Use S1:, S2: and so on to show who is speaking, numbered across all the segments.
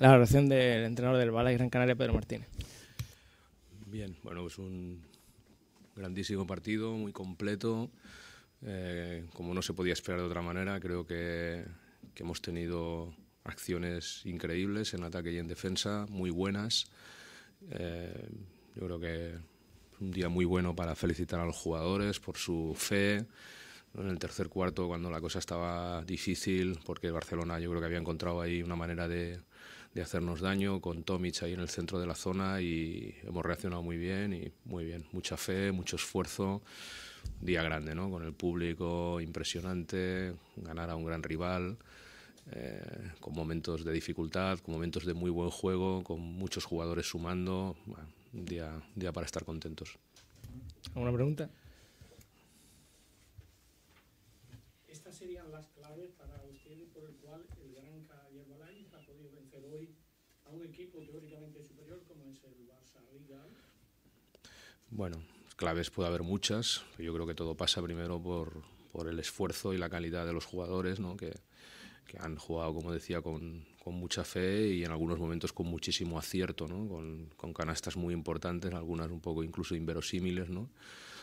S1: la oración del entrenador del Bala y Gran Canaria, Pedro Martínez. Bien, bueno, es pues un grandísimo partido, muy completo, eh, como no se podía esperar de otra manera, creo que, hemos tenido acciones increíbles en ataque y en defensa, muy buenas. Eh, yo creo que es un día muy bueno para felicitar a los jugadores por su fe, en el tercer cuarto, cuando la cosa estaba difícil, porque Barcelona yo creo que había encontrado ahí una manera de, hacernos daño, con Tomic ahí en el centro de la zona y hemos reaccionado muy bien y muy bien. Mucha fe, mucho esfuerzo, día grande, ¿no? Con el público impresionante, ganar a un gran rival. Eh, con momentos de dificultad, con momentos de muy buen juego, con muchos jugadores sumando. día, día para estar contentos. ¿Alguna pregunta? son las claves para y por el cual el Gran y el ha podido vencer hoy a un equipo teóricamente superior como es el Barça Riga? Bueno, claves puede haber muchas. Yo creo que todo pasa primero por, por el esfuerzo y la calidad de los jugadores, ¿no? que, que han jugado, como decía, con, con, mucha fe y en algunos momentos con muchísimo acierto, ¿no? con, con canastas muy importantes, algunas un poco incluso inverosímiles. ¿no?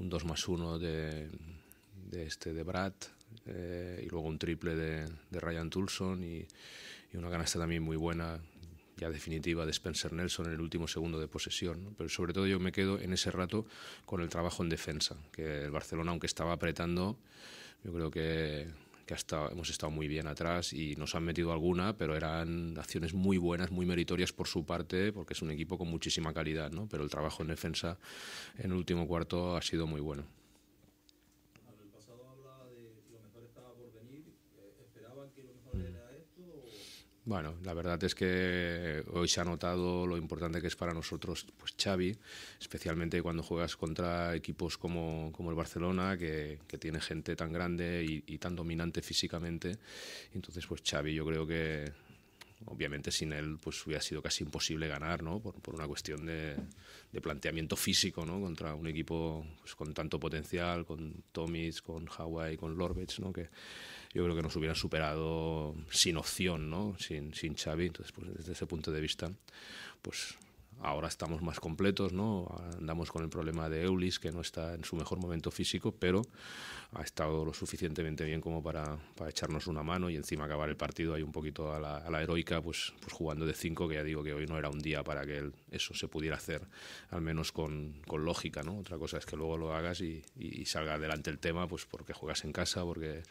S1: un 2 más 1 de, de este de Brad eh, y luego un triple de, de Ryan Tulson y, y, una canasta también muy buena ya definitiva de Spencer Nelson en el último segundo de posesión. Pero sobre todo yo me quedo en ese rato con el trabajo en defensa, que el Barcelona aunque estaba apretando, yo creo que que hemos estado muy bien atrás y nos han metido alguna, pero eran acciones muy buenas, muy meritorias por su parte, porque es un equipo con muchísima calidad, ¿no? Pero el trabajo en defensa en el último cuarto ha sido muy bueno. El pasado habla de lo mejor estaba por venir. Eh, ¿Esperaban que lo mejor era esto? Bueno, la verdad es que hoy se ha notado lo importante que es para nosotros pues Xavi, especialmente cuando juegas contra equipos como, como el Barcelona, que, que, tiene gente tan grande y, y tan dominante físicamente. Entonces, pues Xavi yo creo que obviamente sin él pues hubiera sido casi imposible ganar, ¿no? Por, una cuestión de, planteamiento físico, ¿no? Contra un equipo pues, con tanto potencial, con Tomis con Hawaii, con Lorbech ¿no? Que yo creo que nos hubieran superado sin opción, ¿no? Sin, sin Xavi, entonces pues, desde ese punto de vista, pues ahora estamos más completos, ¿no? Andamos con el problema de Eulis, que no está en su mejor momento físico, pero ha estado lo suficientemente bien como para, echarnos una mano y encima acabar el partido ahí un poquito a la, heroica, pues, pues, jugando de cinco, que ya digo que hoy no era un día para que eso se pudiera hacer, al menos con, lógica, ¿no? Otra cosa es que luego lo hagas y, salga adelante el tema, pues porque juegas en casa, porque,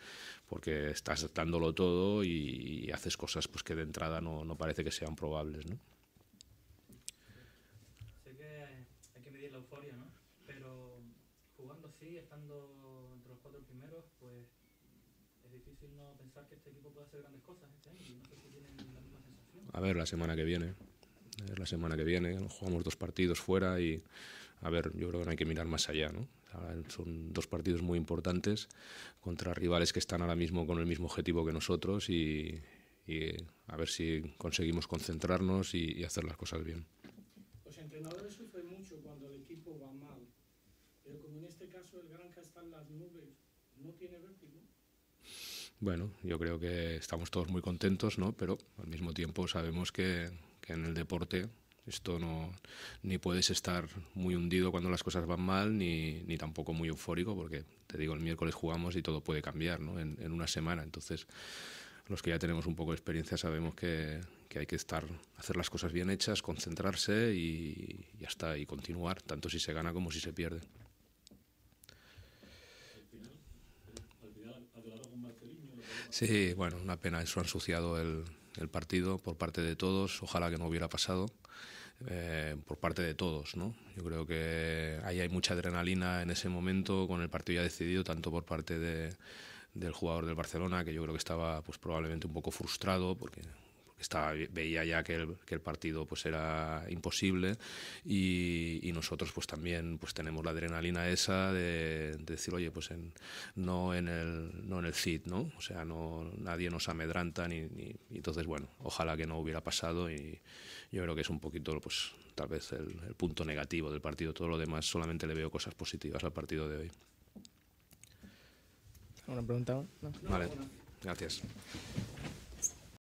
S1: porque estás dándolo todo y, haces cosas pues que de entrada no, no parece que sean probables, ¿no? sí, estando entre los cuatro primeros, pues es difícil no pensar que este equipo puede hacer grandes cosas este año. No sé si tienen la misma sensación. A ver, la semana que viene. A la semana que viene jugamos dos partidos fuera y, a ver, yo creo que no hay que mirar más allá, ¿no? son dos partidos muy importantes contra rivales que están ahora mismo con el mismo objetivo que nosotros y, y eh, a ver si conseguimos concentrarnos y, y hacer las cosas bien. ¿Los entrenadores este caso el está en ¿no tiene Bueno, yo creo que estamos todos muy contentos, ¿no? Pero al mismo tiempo sabemos que, en el deporte esto no ni puedes estar muy hundido cuando las cosas van mal ni, tampoco muy eufórico porque te digo el miércoles jugamos y todo puede cambiar ¿no? en, una semana entonces los que ya tenemos un poco de experiencia sabemos que, hay que estar hacer las cosas bien hechas concentrarse y, y ya está y continuar tanto si se gana como si se pierde Sí, bueno, una pena, eso ha ensuciado el, partido por parte de todos, ojalá que no hubiera pasado. Eh, por parte de todos. ¿no? Yo creo que ahí hay mucha adrenalina en ese momento, con el partido ya decidido, tanto por parte del jugador del Barcelona, que yo creo que estaba pues, probablemente un poco frustrado porque estaba, veía ya que el, partido pues era imposible y, nosotros pues también pues tenemos la adrenalina esa de, decir, oye, pues no, en el, no en el CID, ¿no? O sea, no, nadie nos amedranta ni, y entonces, bueno, ojalá que no hubiera pasado y yo creo que es un poquito pues tal vez el, punto negativo del partido. Todo lo demás solamente le veo cosas positivas al partido de hoy. ¿Alguna pregunta? Vale, gracias.